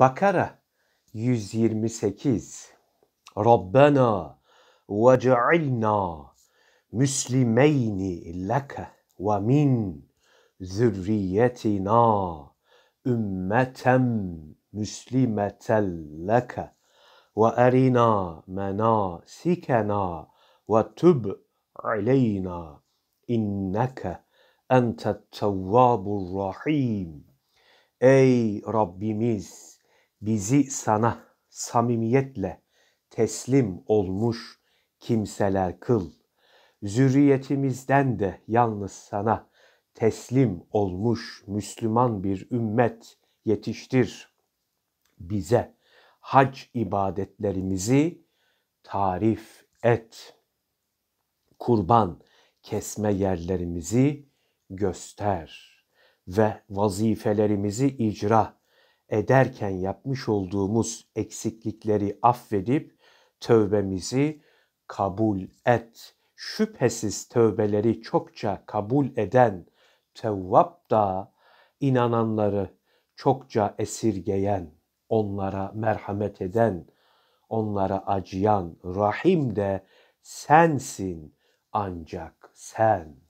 Bakara 128 Rabbena vec'ilna müslimeyni leke ve min zürriyetina ümmeten müslimeten leke ve erina menasikena ve tüb aleyna inneke entet tevvabur rahim Ey Rabbimiz bizi sana samimiyetle teslim olmuş kimseler kıl. Zürriyetimizden de yalnız sana teslim olmuş Müslüman bir ümmet yetiştir. Bize hac ibadetlerimizi tarif et. Kurban kesme yerlerimizi göster ve vazifelerimizi icra ederken yapmış olduğumuz eksiklikleri affedip tövbemizi kabul et. Şüphesiz tövbeleri çokça kabul eden Tevvap da inananları çokça esirgeyen, onlara merhamet eden, onlara acıyan Rahim de sensin ancak sen.''